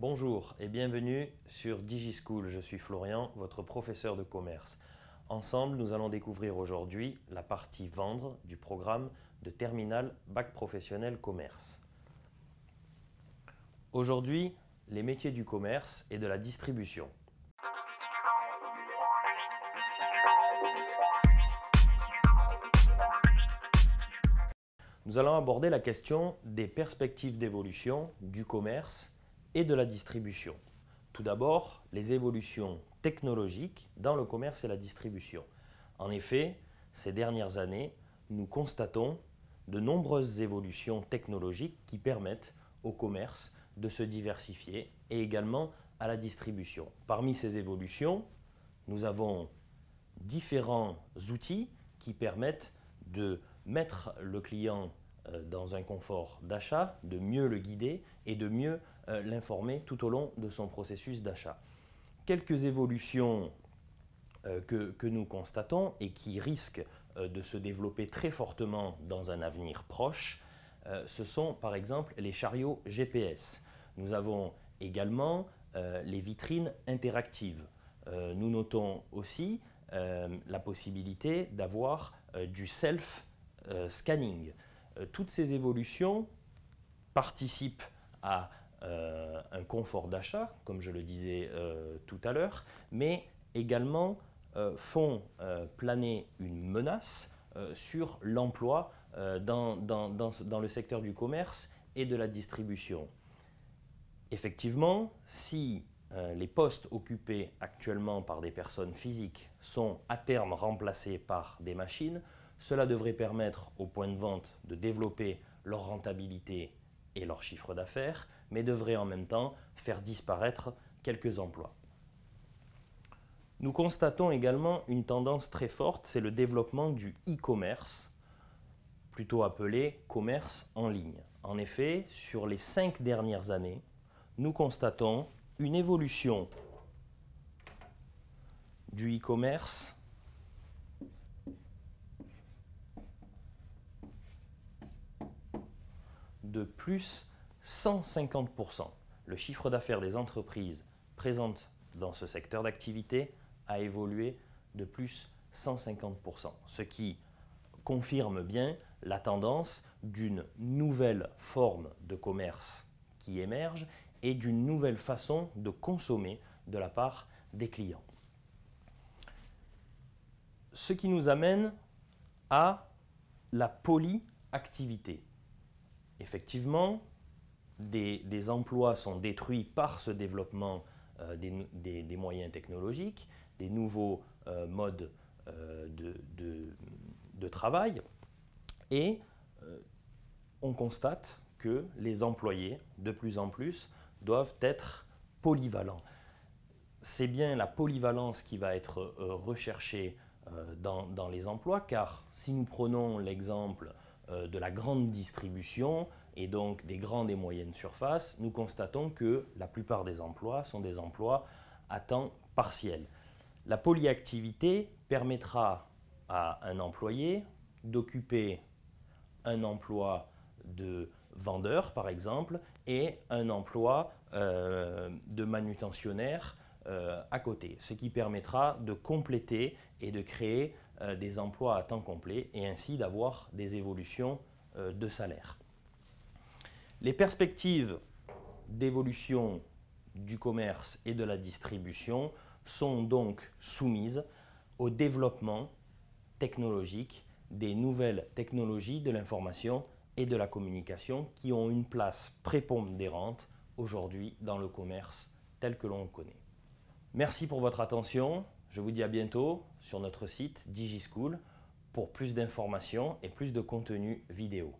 Bonjour et bienvenue sur DigiSchool. Je suis Florian, votre professeur de commerce. Ensemble, nous allons découvrir aujourd'hui la partie vendre du programme de terminal bac professionnel commerce. Aujourd'hui, les métiers du commerce et de la distribution. Nous allons aborder la question des perspectives d'évolution du commerce et de la distribution. Tout d'abord, les évolutions technologiques dans le commerce et la distribution. En effet, ces dernières années, nous constatons de nombreuses évolutions technologiques qui permettent au commerce de se diversifier et également à la distribution. Parmi ces évolutions, nous avons différents outils qui permettent de mettre le client euh, dans un confort d'achat, de mieux le guider et de mieux euh, l'informer tout au long de son processus d'achat. Quelques évolutions euh, que, nous constatons et qui risquent euh, de se développer très fortement dans un avenir proche, ce sont par exemple les chariots GPS. Nous avons également les vitrines interactives. nous notons aussi la possibilité d'avoir du self-scanning. toutes ces évolutions participent à euh, un confort d'achat, comme je le disais euh, tout à l'heure, mais également euh, font planer une menace sur l'emploi dans, dans, le secteur du commerce et de la distribution. Effectivement, si les postes occupés actuellement par des personnes physiques sont à terme remplacés par des machines, cela devrait permettre aux points de vente de développer leur rentabilité et leur chiffre d'affaires, mais devrait en même temps faire disparaître quelques emplois. Nous constatons également une tendance très forte, c'est le développement du e-commerce, plutôt appelé commerce en ligne. En effet, sur les cinq dernières années, nous constatons une évolution du e-commerce de plus 150%. Le chiffre d'affaires des entreprises présentes dans ce secteur d'activité a évolué de plus 150%, ce qui confirme bien la tendance d'une nouvelle forme de commerce qui émerge et d'une nouvelle façon de consommer de la part des clients. Ce qui nous amène à la polyactivité effectivement, des, emplois sont détruits par ce développement euh, des, moyens technologiques, des nouveaux euh, modes euh, de, travail, et on constate que les employés, de plus en plus, doivent être polyvalents. C'est bien la polyvalence qui va être recherchée dans, les emplois, car si nous prenons l'exemple euh, de la grande distribution et donc des grandes et moyennes surfaces, nous constatons que la plupart des emplois sont des emplois à temps partiel. La polyactivité permettra à un employé d'occuper un emploi de vendeur, par exemple, et un emploi euh, de manutentionnaire euh, à côté, ce qui permettra de compléter et de créer euh, des emplois à temps complet et ainsi d'avoir des évolutions euh, de salaire. Les perspectives d'évolution du commerce et de la distribution sont donc soumises au développement technologique des nouvelles technologies de l'information et de la communication qui ont une place prépondérante aujourd'hui dans le commerce tel que l'on le connaît. Merci pour votre attention. Je vous dis à bientôt sur notre site DigiSchool pour plus d'informations et plus de contenu vidéo.